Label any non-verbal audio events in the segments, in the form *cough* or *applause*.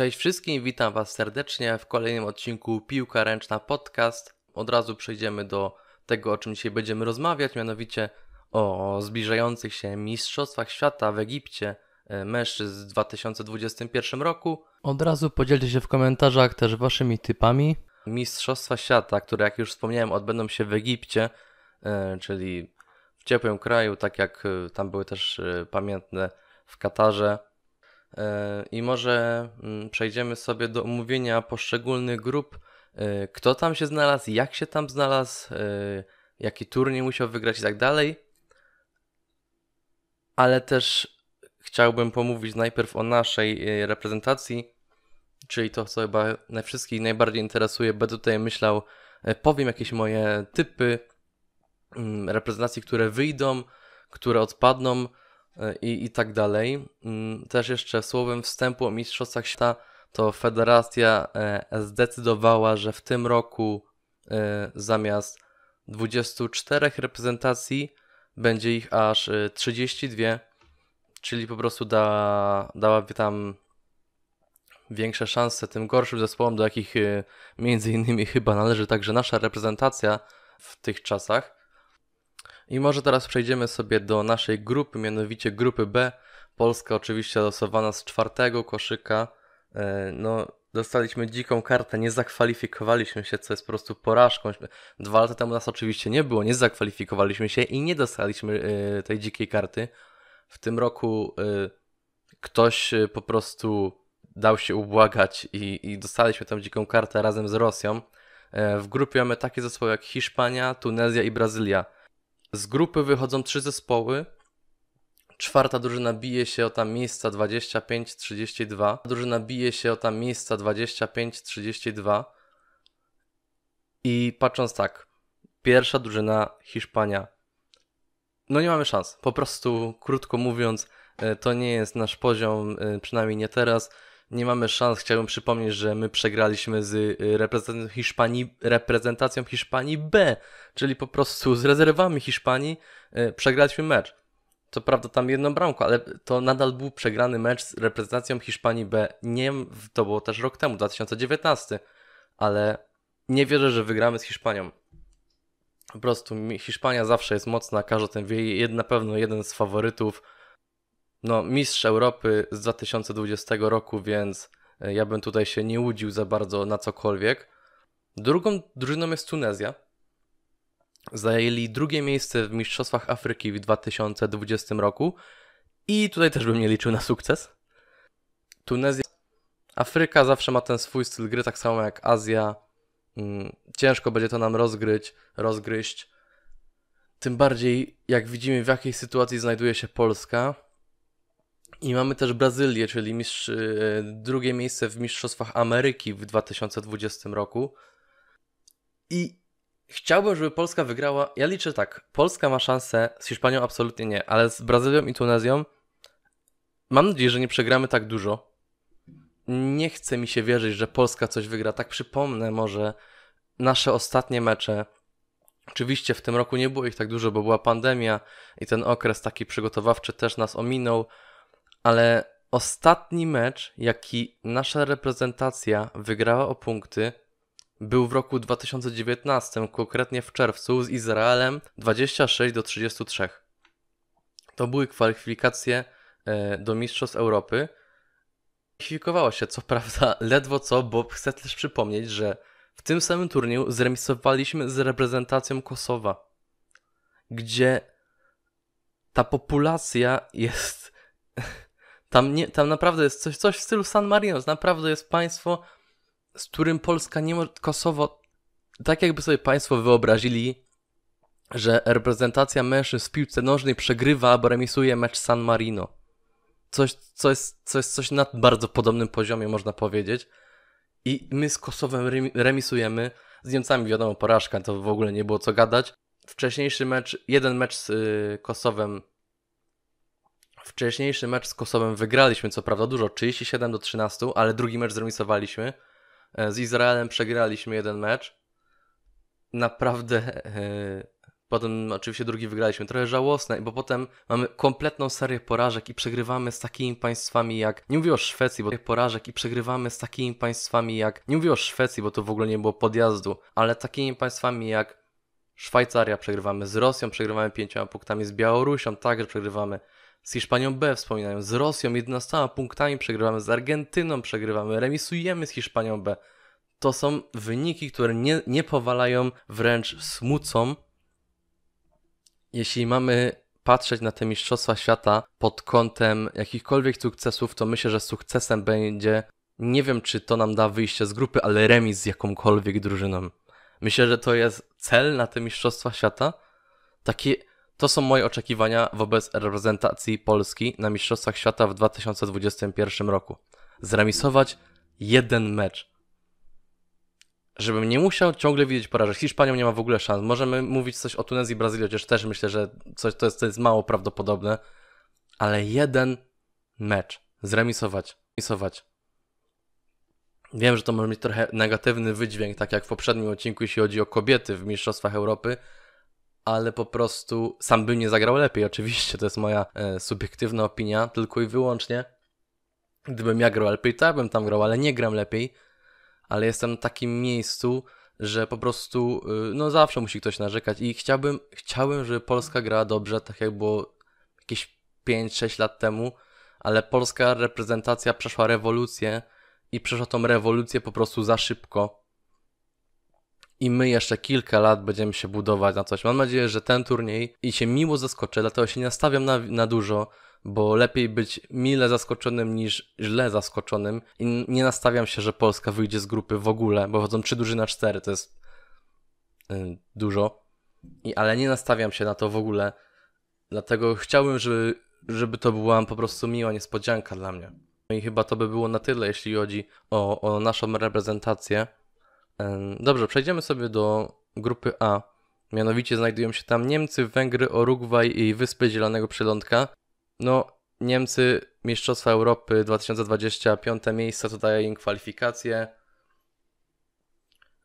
Cześć wszystkim, witam Was serdecznie w kolejnym odcinku Piłka Ręczna Podcast. Od razu przejdziemy do tego, o czym dzisiaj będziemy rozmawiać, mianowicie o zbliżających się Mistrzostwach Świata w Egipcie mężczyzn w 2021 roku. Od razu podzielcie się w komentarzach też Waszymi typami. Mistrzostwa Świata, które jak już wspomniałem odbędą się w Egipcie, e, czyli w ciepłym kraju, tak jak e, tam były też e, pamiętne w Katarze E, I może mm, przejdziemy sobie do omówienia poszczególnych grup, e, kto tam się znalazł, jak się tam znalazł, e, jaki turniej musiał wygrać i tak dalej. Ale też chciałbym pomówić najpierw o naszej reprezentacji, czyli to, co chyba na wszystkich najbardziej interesuje. Będę tutaj myślał, powiem jakieś moje typy mm, reprezentacji, które wyjdą, które odpadną. E, i, i tak dalej. Mm, też jeszcze słowem wstępu o Mistrzostwach Świata to federacja e, zdecydowała, że w tym roku e, zamiast 24 reprezentacji będzie ich aż 32, czyli po prostu da, dałaby tam większe szanse tym gorszym zespołom, do jakich między innymi chyba należy także nasza reprezentacja w tych czasach. I może teraz przejdziemy sobie do naszej grupy, mianowicie grupy B. Polska oczywiście losowana z czwartego koszyka. E, no, dostaliśmy dziką kartę, nie zakwalifikowaliśmy się, co jest po prostu porażką. Dwa lata temu nas oczywiście nie było, nie zakwalifikowaliśmy się i nie dostaliśmy e, tej dzikiej karty. W tym roku e, ktoś po prostu dał się ubłagać i, i dostaliśmy tę dziką kartę razem z Rosją. W grupie mamy takie zespoły jak Hiszpania, Tunezja i Brazylia. Z grupy wychodzą trzy zespoły. Czwarta drużyna bije się o tam miejsca 25-32. Drużyna bije się o tam miejsca 25-32. I patrząc tak, pierwsza drużyna Hiszpania. No nie mamy szans. Po prostu, krótko mówiąc, e, to nie jest nasz poziom, e, przynajmniej nie teraz nie mamy szans. Chciałbym przypomnieć, że my przegraliśmy z y, reprezentacją Hiszpanii, reprezentacją Hiszpanii B, czyli po prostu z rezerwami Hiszpanii y, przegraliśmy mecz. Co prawda tam jedno bramko, ale to nadal był przegrany mecz z reprezentacją Hiszpanii B. Nie, to było też rok temu, 2019, ale nie wierzę, że wygramy z Hiszpanią. Po prostu Hiszpania zawsze jest mocna, każdy ten wie, na pewno jeden z faworytów no, mistrz Europy z 2020 roku, więc e, ja bym tutaj się nie łudził za bardzo na cokolwiek. Drugą drużyną jest Tunezja. Zajęli drugie miejsce w Mistrzostwach Afryki w 2020 roku i tutaj też bym nie liczył na sukces. Tunezja. Afryka zawsze ma ten swój styl gry, tak samo jak Azja. Mm, ciężko będzie to nam rozgryć, rozgryźć. Tym bardziej, jak widzimy, w jakiej sytuacji znajduje się Polska i mamy też Brazylię, czyli mistrz, e, drugie miejsce w Mistrzostwach Ameryki w 2020 roku. I chciałbym, żeby Polska wygrała. Ja liczę tak, Polska ma szansę, z Hiszpanią absolutnie nie, ale z Brazylią i Tunezją mam nadzieję, że nie przegramy tak dużo. Nie chce mi się wierzyć, że Polska coś wygra. Tak przypomnę może nasze ostatnie mecze. Oczywiście w tym roku nie było ich tak dużo, bo była pandemia i ten okres taki przygotowawczy też nas ominął ale ostatni mecz, jaki nasza reprezentacja wygrała o punkty, był w roku 2019, konkretnie w czerwcu, z Izraelem 26 do 33. To były kwalifikacje e, do Mistrzostw Europy. Kwalifikowała się, co prawda, *laughs* ledwo co, bo chcę też przypomnieć, że w tym samym turnieju zremisowaliśmy z reprezentacją Kosowa, gdzie ta populacja jest tam, nie, tam naprawdę jest coś, coś w stylu San Marino. Naprawdę jest państwo, z którym Polska nie może. Kosowo, tak jakby sobie państwo wyobrazili, że reprezentacja mężczyzn w piłce nożnej przegrywa albo remisuje mecz San Marino. Coś, co jest, co jest coś na bardzo podobnym poziomie, można powiedzieć. I my z Kosowem remisujemy. Z Niemcami wiadomo, porażka, to w ogóle nie było co gadać. Wcześniejszy mecz, jeden mecz z y, Kosowem Wcześniejszy mecz z Kosowem wygraliśmy, co prawda dużo, 37 do 13, ale drugi mecz zremisowaliśmy. E, z Izraelem przegraliśmy jeden mecz. Naprawdę. E, potem oczywiście drugi wygraliśmy. Trochę żałosne, bo potem mamy kompletną serię porażek i przegrywamy z takimi państwami jak. Nie mówię o Szwecji, bo porażek i przegrywamy z takimi państwami jak. Nie mówię o Szwecji, bo to w ogóle nie było podjazdu, ale takimi państwami jak Szwajcaria, przegrywamy z Rosją, przegrywamy pięcioma punktami z Białorusią, także przegrywamy z Hiszpanią B wspominają, z Rosją 11 punktami przegrywamy, z Argentyną przegrywamy, remisujemy z Hiszpanią B. To są wyniki, które nie, nie powalają, wręcz smucą. Jeśli mamy patrzeć na te Mistrzostwa Świata pod kątem jakichkolwiek sukcesów, to myślę, że sukcesem będzie, nie wiem czy to nam da wyjście z grupy, ale remis z jakąkolwiek drużyną. Myślę, że to jest cel na te Mistrzostwa Świata. Takie to są moje oczekiwania wobec reprezentacji Polski na Mistrzostwach Świata w 2021 roku. Zremisować jeden mecz. Żebym nie musiał ciągle widzieć porażek. Hiszpanią nie ma w ogóle szans. Możemy mówić coś o Tunezji, Brazylii, chociaż też myślę, że coś to jest, to jest mało prawdopodobne. Ale jeden mecz. Zremisować. Zremisować. Wiem, że to może mieć trochę negatywny wydźwięk, tak jak w poprzednim odcinku, jeśli chodzi o kobiety w Mistrzostwach Europy, ale po prostu sam bym nie zagrał lepiej. Oczywiście to jest moja e, subiektywna opinia, tylko i wyłącznie. Gdybym ja grał lepiej, to ja bym tam grał, ale nie gram lepiej. Ale jestem w takim miejscu, że po prostu y, no zawsze musi ktoś narzekać i chciałbym, chciałbym, żeby Polska grała dobrze, tak jak było jakieś 5-6 lat temu, ale polska reprezentacja przeszła rewolucję i przeszła tą rewolucję po prostu za szybko i my jeszcze kilka lat będziemy się budować na coś. Mam nadzieję, że ten turniej i się miło zaskoczę, dlatego się nie nastawiam na, na dużo, bo lepiej być mile zaskoczonym niż źle zaskoczonym. I nie nastawiam się, że Polska wyjdzie z grupy w ogóle, bo chodzą trzy duży na cztery, to jest yy, dużo. I, ale nie nastawiam się na to w ogóle, dlatego chciałbym, żeby, żeby to była po prostu miła niespodzianka dla mnie. No i chyba to by było na tyle, jeśli chodzi o, o naszą reprezentację. Dobrze, przejdziemy sobie do grupy A. Mianowicie znajdują się tam Niemcy, Węgry, Urugwaj i Wyspy Zielonego Przylądka. No, Niemcy, Mistrzostwa Europy 2020, piąte miejsca, to daje im kwalifikacje.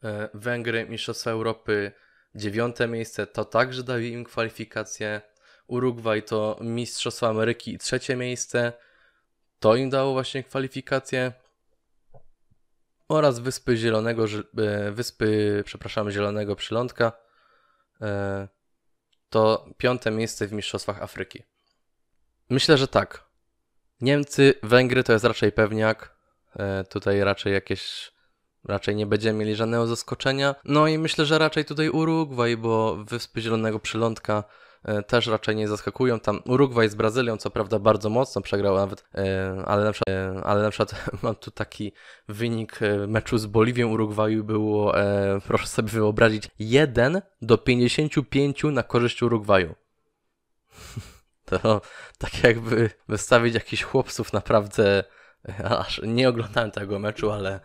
E, Węgry, Mistrzostwa Europy, dziewiąte miejsce, to także daje im kwalifikacje. Urugwaj to Mistrzostwa Ameryki i trzecie miejsce, to im dało właśnie kwalifikacje oraz wyspy Zielonego, e, wyspy, przepraszam, Zielonego Przylądka. E, to piąte miejsce w Mistrzostwach Afryki. Myślę, że tak. Niemcy, Węgry to jest raczej pewniak. E, tutaj raczej jakieś Raczej nie będziemy mieli żadnego zaskoczenia. No i myślę, że raczej tutaj Urugwaj, bo Wyspy Zielonego Przylądka E, też raczej nie zaskakują. Tam Urugwaj z Brazylią, co prawda, bardzo mocno przegrał nawet, e, ale na przykład, e, ale na przykład *laughs* mam tu taki wynik meczu z Boliwią Urugwaju było, proszę sobie wyobrazić, 1 do 55 na korzyść Urugwaju *laughs* to tak jakby wystawić jakichś chłopców naprawdę aż nie oglądałem tego meczu, ale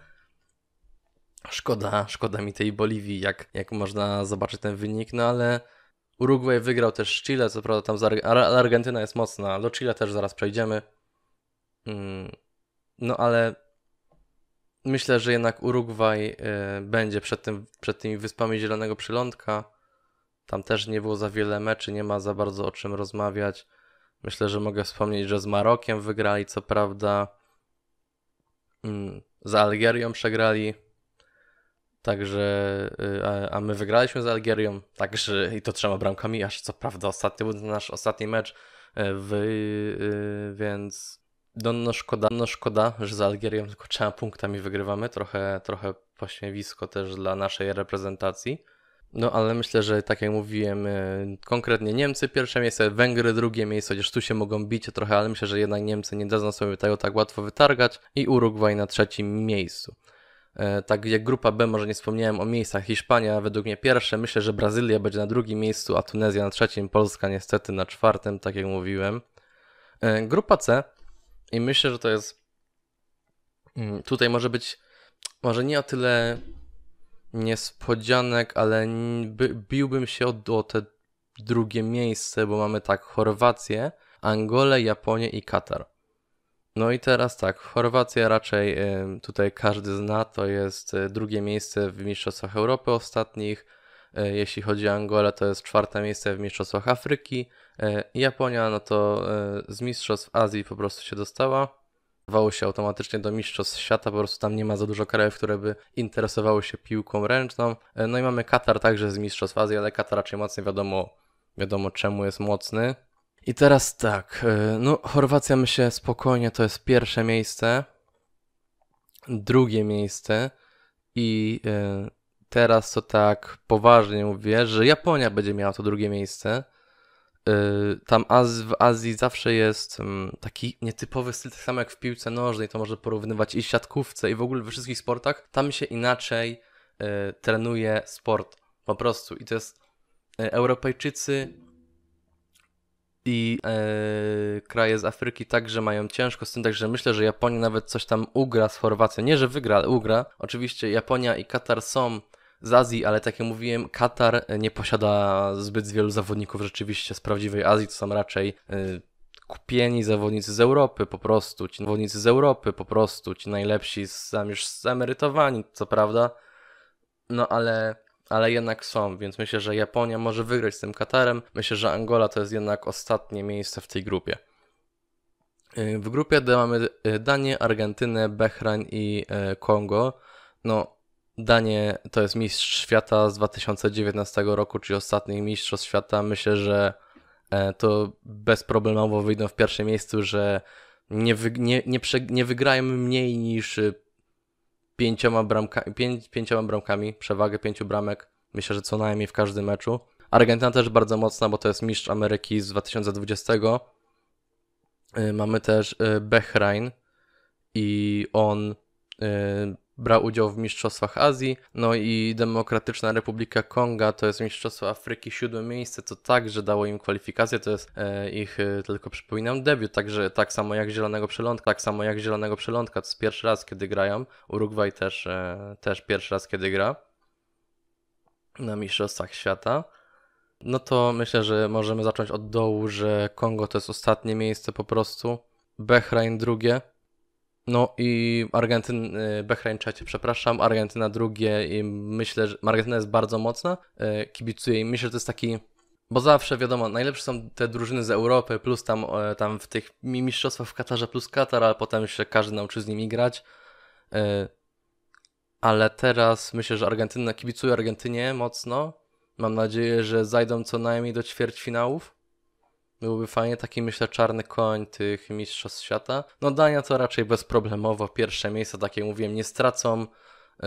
szkoda, szkoda mi tej Boliwii, jak, jak można zobaczyć ten wynik, no ale Urugwaj wygrał też Chile, co prawda tam Ar Argentyna jest mocna, do Chile też zaraz przejdziemy. Mm, no ale myślę, że jednak Urugwaj y, będzie przed, tym, przed tymi wyspami Zielonego Przylądka. Tam też nie było za wiele meczy, nie ma za bardzo o czym rozmawiać. Myślę, że mogę wspomnieć, że z Marokiem wygrali, co prawda. Mm, z Algierią przegrali, Także, y, a, my wygraliśmy z Algierią, także i to trzema bramkami, aż co prawda ostatni był nasz ostatni mecz, e, w, y, więc no, no, szkoda, no szkoda, że z Algierią tylko trzema punktami wygrywamy, trochę, trochę pośmiewisko też dla naszej reprezentacji. No ale myślę, że tak jak mówiłem, y, konkretnie Niemcy pierwsze miejsce, Węgry drugie miejsce, chociaż tu się mogą bić trochę, ale myślę, że jednak Niemcy nie dadzą sobie tego tak łatwo wytargać i Urugwaj na trzecim miejscu. E, tak jak grupa B, może nie wspomniałem o miejscach. Hiszpania według mnie pierwsze, myślę, że Brazylia będzie na drugim miejscu, a Tunezja na trzecim, Polska niestety na czwartym, tak jak mówiłem. E, grupa C i myślę, że to jest mm, tutaj może być może nie o tyle niespodzianek, ale biłbym się o, o te drugie miejsce, bo mamy tak Chorwację, Angolę, Japonię i Katar. No i teraz tak, Chorwacja raczej y, tutaj każdy zna, to jest y, drugie miejsce w Mistrzostwach Europy ostatnich. Y, jeśli chodzi o Angolę, to jest czwarte miejsce w Mistrzostwach Afryki. Japonia, no to z Mistrzostw Azji po prostu się dostała. Wało się automatycznie do Mistrzostw Świata, po prostu tam nie ma za dużo krajów, które by interesowały się piłką ręczną. No i mamy Katar także z Mistrzostw Azji, ale Katar raczej mocno wiadomo, wiadomo czemu jest mocny i teraz tak, y, no Chorwacja myślę spokojnie to jest pierwsze miejsce, drugie miejsce i y, teraz to tak poważnie mówię, że Japonia będzie miała to drugie miejsce. Y, tam w Azji zawsze jest mm, taki nietypowy styl, tak samo jak w piłce nożnej, to może porównywać i siatkówce i w ogóle we wszystkich sportach. Tam się inaczej trenuje sport po prostu i to jest Europejczycy i e, kraje z Afryki także mają ciężko z tym, także myślę, że Japonia nawet coś tam ugra z Chorwacją. Nie, że wygra, ale ugra. Oczywiście Japonia i Katar są z Azji, ale tak jak mówiłem, Katar e, nie posiada zbyt wielu zawodników rzeczywiście z prawdziwej Azji, to są raczej e, kupieni zawodnicy z Europy po prostu, ci zawodnicy z Europy po prostu, ci najlepsi, sam już zemerytowani, co prawda, no ale ale jednak są, więc myślę, że Japonia może wygrać z tym Katarem. Myślę, że Angola to jest jednak ostatnie miejsce w tej grupie. Y, w grupie D mamy y, Danię, Argentynę, Bahrain i y, Kongo. No, Danie to jest mistrz świata z 2019 roku, czyli ostatni mistrzostw świata. Myślę, że e, to bezproblemowo wyjdą w pierwsze miejscu, że nie, wy, nie, nie, prze, nie wygrają mniej niż pięcioma, bramka, pięć, pięcioma bramkami, przewagę pięciu bramek, myślę, że co najmniej w każdym meczu. Argentyna też bardzo mocna, bo to jest mistrz Ameryki z 2020. Y, mamy też y, Bechrain i on y, brał udział w Mistrzostwach Azji, no i Demokratyczna Republika Konga to jest Mistrzostwo Afryki siódme miejsce, co także dało im kwalifikację, to jest e, ich, e, tylko przypominam, debiut, także tak samo jak Zielonego Przelądka, tak samo jak Zielonego Przelądka, to jest pierwszy raz, kiedy grają, Urugwaj też, e, też pierwszy raz, kiedy gra na Mistrzostwach Świata. No to myślę, że możemy zacząć od dołu, że Kongo to jest ostatnie miejsce po prostu, Bahrain drugie, no i Argentyn, y, Bahrain trzecie, przepraszam, Argentyna drugie i myślę, że Argentyna jest bardzo mocna, y, kibicuję i myślę, że to jest taki, bo zawsze wiadomo, najlepsze są te drużyny z Europy, plus tam, y, tam w tych mistrzostwach w Katarze, plus Katar, ale potem się każdy nauczy z nimi grać. Ale teraz myślę, że Argentyna, kibicuję Argentynie mocno, mam nadzieję, że zajdą co najmniej do ćwierćfinałów. Byłoby fajnie taki, myślę, czarny koń tych mistrzostw świata. No Dania to raczej bezproblemowo. Pierwsze miejsca tak jak mówiłem, nie stracą, yy,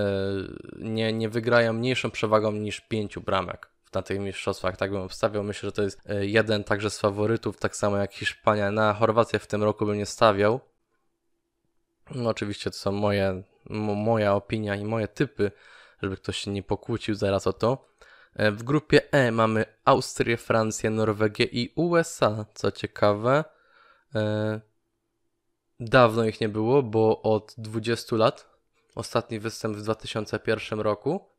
nie, nie wygrają mniejszą przewagą niż pięciu bramek na tych mistrzostwach, tak bym obstawiał. Myślę, że to jest e, jeden także z faworytów, tak samo jak Hiszpania. Na Chorwację w tym roku bym nie stawiał. No, oczywiście to są moje, moja opinia i moje typy, żeby ktoś się nie pokłócił zaraz o to. E, w grupie E mamy Austrię, Francję, Norwegię i USA, co ciekawe. E, dawno ich nie było, bo od 20 lat. Ostatni występ w 2001 roku.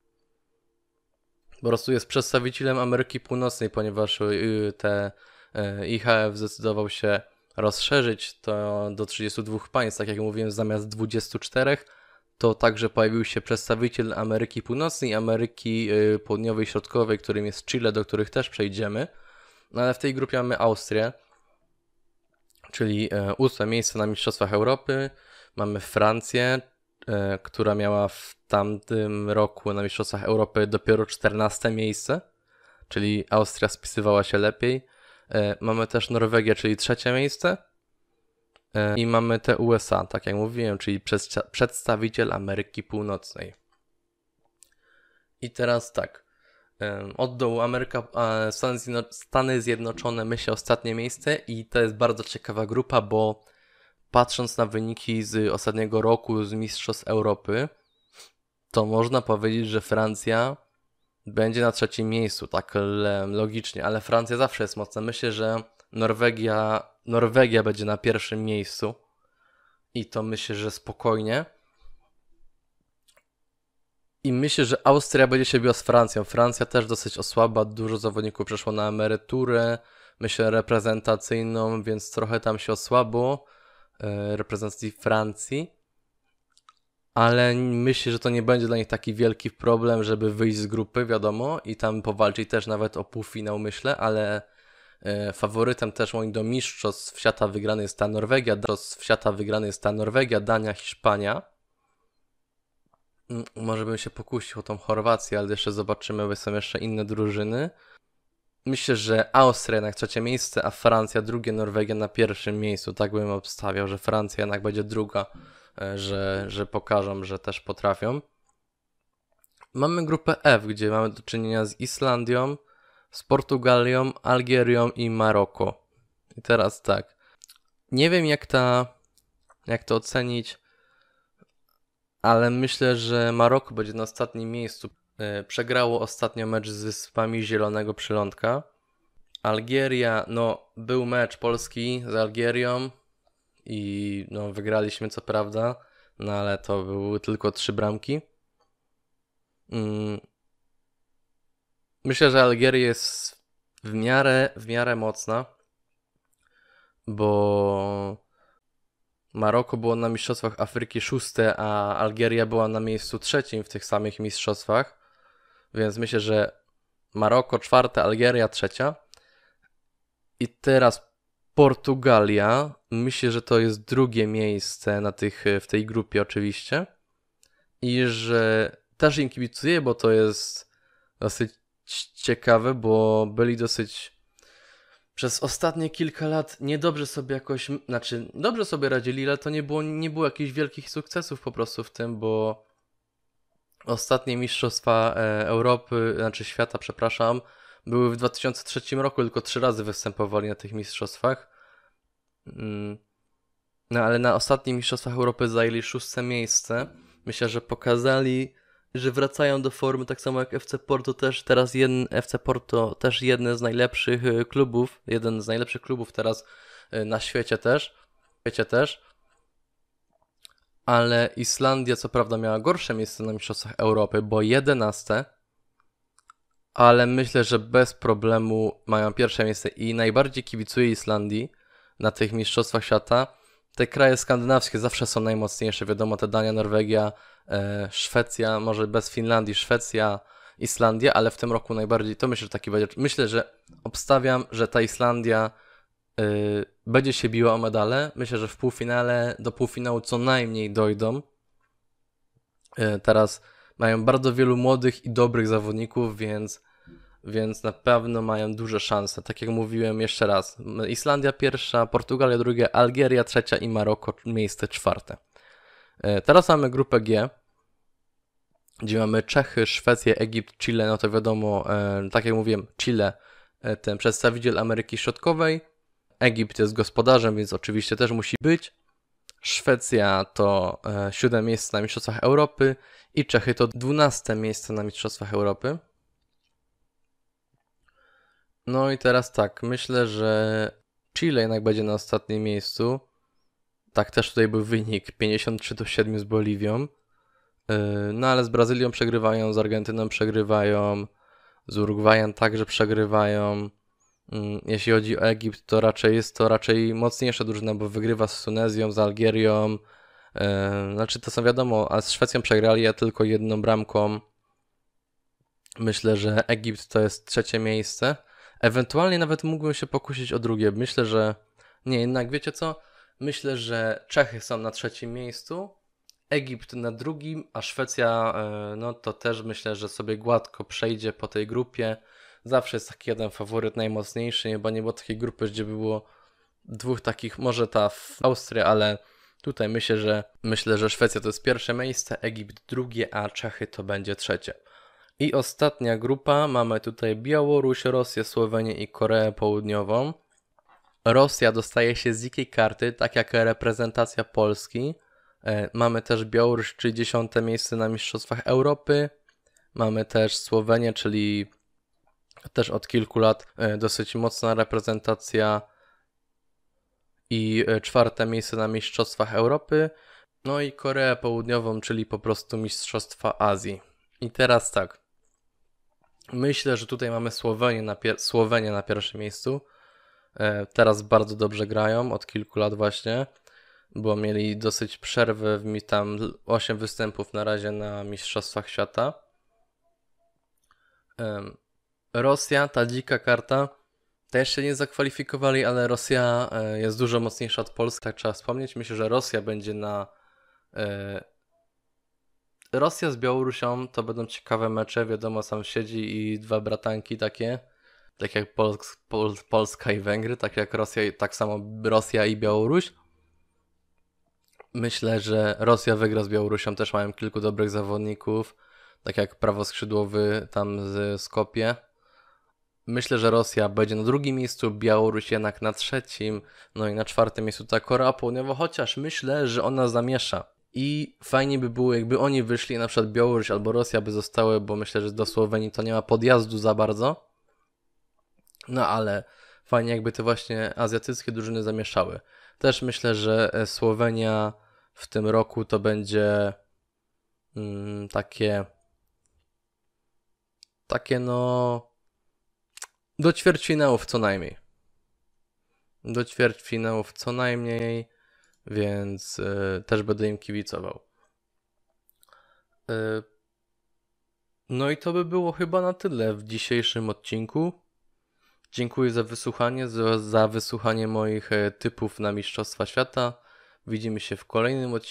Po prostu jest przedstawicielem Ameryki Północnej, ponieważ y, te e, IHF zdecydował się rozszerzyć to do 32 państw, tak jak mówiłem, zamiast 24 to także pojawił się przedstawiciel Ameryki Północnej, Ameryki y, Południowej Środkowej, którym jest Chile, do których też przejdziemy. No ale w tej grupie mamy Austrię, czyli e, ósme miejsce na Mistrzostwach Europy. Mamy Francję, e, która miała w tamtym roku na Mistrzostwach Europy dopiero 14 miejsce, czyli Austria spisywała się lepiej. E, mamy też Norwegię, czyli trzecie miejsce. E, I mamy te USA, tak jak mówiłem, czyli przedstawiciel Ameryki Północnej. I teraz tak. E, od dołu Ameryka, e, Stany Zjednoczone myślę ostatnie miejsce i to jest bardzo ciekawa grupa, bo patrząc na wyniki z ostatniego roku z Mistrzostw Europy, to można powiedzieć, że Francja będzie na trzecim miejscu, tak logicznie, ale Francja zawsze jest mocna. Myślę, że Norwegia, Norwegia będzie na pierwszym miejscu i to myślę, że spokojnie. I myślę, że Austria będzie się biła z Francją. Francja też dosyć osłaba, dużo zawodników przeszło na emeryturę, myślę reprezentacyjną, więc trochę tam się osłabło e, reprezentacji Francji. Ale myślę, że to nie będzie dla nich taki wielki problem, żeby wyjść z grupy, wiadomo, i tam powalczyć też nawet o półfinał, myślę, ale E, faworytem też moim do mistrzostw świata wygrany jest ta Norwegia, mistrzostw świata wygrany jest ta Norwegia, Dania, Hiszpania. Mm, może bym się pokusił o tą Chorwację, ale jeszcze zobaczymy, bo są jeszcze inne drużyny. Myślę, że Austria jednak trzecie miejsce, a Francja drugie, Norwegia na pierwszym miejscu. Tak bym obstawiał, że Francja jednak będzie druga, e, że, że pokażą, że też potrafią. Mamy grupę F, gdzie mamy do czynienia z Islandią, z Portugalią, Algierią i Maroko. I teraz tak. Nie wiem jak ta jak to ocenić, ale myślę, że Maroko będzie na ostatnim miejscu. E, przegrało ostatnio mecz z Wyspami Zielonego Przylądka. Algieria, no był mecz Polski z Algierią i no wygraliśmy co prawda, no ale to były tylko trzy bramki. Mm, Myślę, że Algieria jest w miarę, w miarę mocna, bo Maroko było na Mistrzostwach Afryki szóste, a Algieria była na miejscu trzecim w tych samych mistrzostwach. Więc myślę, że Maroko czwarte, Algieria trzecia. I teraz Portugalia. Myślę, że to jest drugie miejsce na tych, w tej grupie oczywiście. I że też im kibicuję, bo to jest dosyć ciekawe, bo byli dosyć przez ostatnie kilka lat niedobrze sobie jakoś, znaczy dobrze sobie radzili, ale to nie było, nie było jakichś wielkich sukcesów po prostu w tym, bo ostatnie mistrzostwa e, Europy, znaczy świata, przepraszam, były w 2003 roku, tylko trzy razy występowali na tych mistrzostwach. Mm. No ale na ostatnich mistrzostwach Europy zajęli szóste miejsce. Myślę, że pokazali że wracają do formy, tak samo jak FC Porto też teraz jeden, FC Porto też jedne z najlepszych e, klubów, jeden z najlepszych klubów teraz e, na świecie też, świecie też. Ale Islandia co prawda miała gorsze miejsce na mistrzostwach Europy, bo 11, ale myślę, że bez problemu mają pierwsze miejsce i najbardziej kibicuje Islandii na tych mistrzostwach świata. Te kraje skandynawskie zawsze są najmocniejsze, wiadomo, te Dania, Norwegia, E, Szwecja, może bez Finlandii, Szwecja, Islandia, ale w tym roku najbardziej, to myślę, że taki będzie. Myślę, że obstawiam, że ta Islandia yy, będzie się biła o medale. Myślę, że w półfinale, do półfinału co najmniej dojdą. Yy, teraz mają bardzo wielu młodych i dobrych zawodników, więc, więc na pewno mają duże szanse. Tak jak mówiłem jeszcze raz, Islandia pierwsza, Portugalia druga, Algieria trzecia i Maroko miejsce czwarte. E, teraz mamy grupę G, gdzie mamy Czechy, Szwecję, Egipt, Chile, no to wiadomo, e, tak jak mówiłem, Chile, e, ten przedstawiciel Ameryki Środkowej, Egipt jest gospodarzem, więc oczywiście też musi być. Szwecja to siódme miejsce na Mistrzostwach Europy i Czechy to dwunaste miejsce na Mistrzostwach Europy. No i teraz tak, myślę, że Chile jednak będzie na ostatnim miejscu. Tak też tutaj był wynik 53 do 7 z Boliwią. Y, no ale z Brazylią przegrywają, z Argentyną przegrywają, z Urugwajem także przegrywają. Y, jeśli chodzi o Egipt, to raczej jest to raczej mocniejsza drużyna, bo wygrywa z Tunezją, z Algierią. Y, znaczy to są wiadomo, a z Szwecją przegrali ja tylko jedną bramką. Myślę, że Egipt to jest trzecie miejsce. Ewentualnie nawet mógłbym się pokusić o drugie. Myślę, że nie, jednak wiecie co? Myślę, że Czechy są na trzecim miejscu, Egipt na drugim, a Szwecja, e, no to też myślę, że sobie gładko przejdzie po tej grupie. Zawsze jest taki jeden faworyt najmocniejszy, chyba nie było takiej grupy, gdzie by było dwóch takich, może ta w Austrii, ale tutaj myślę, że myślę, że Szwecja to jest pierwsze miejsce, Egipt drugie, a Czechy to będzie trzecie. I ostatnia grupa, mamy tutaj Białoruś, Rosję, Słowenię i Koreę Południową. Rosja dostaje się z dzikiej karty, tak jak reprezentacja Polski. E, mamy też Białoruś, czyli 10 miejsce na Mistrzostwach Europy. Mamy też Słowenię, czyli też od kilku lat e, dosyć mocna reprezentacja i e, czwarte miejsce na Mistrzostwach Europy. No i Koreę Południową, czyli po prostu Mistrzostwa Azji. I teraz tak. Myślę, że tutaj mamy Słowenię na, pier- Słowenię na pierwszym miejscu. E, teraz bardzo dobrze grają, od kilku lat właśnie, bo mieli dosyć przerwy, w, mi tam 8 występów na razie na Mistrzostwach Świata. Rosja, ta dzika karta, też się nie zakwalifikowali, ale Rosja e, jest dużo mocniejsza od Polski, tak trzeba wspomnieć. Myślę, że Rosja będzie na... E, Rosja z Białorusią to będą ciekawe mecze, wiadomo, sam siedzi i dwa bratanki takie tak jak Pol Polska i Węgry, tak jak Rosja, tak samo Rosja i Białoruś. Myślę, że Rosja wygra z Białorusią, też mają kilku dobrych zawodników, tak jak prawoskrzydłowy tam z Skopie. Myślę, że Rosja będzie na drugim miejscu, Białoruś jednak na trzecim, no i na czwartym miejscu ta Korea Południowa, chociaż myślę, że ona zamiesza. I fajnie by było, jakby oni wyszli, na przykład Białoruś albo Rosja by zostały, bo myślę, że do Słowenii to nie ma podjazdu za bardzo. No ale fajnie jakby te właśnie azjatyckie drużyny zamieszały. Też myślę, że e, Słowenia w tym roku to będzie mm, takie takie no do ćwierćfinałów co najmniej. Do ćwierćfinałów co najmniej, więc y, też będę im kibicował. Y, no i to by było chyba na tyle w dzisiejszym odcinku. Dziękuję za wysłuchanie, za wysłuchanie moich e, typów na Mistrzostwa Świata. Widzimy się w kolejnym odcinku.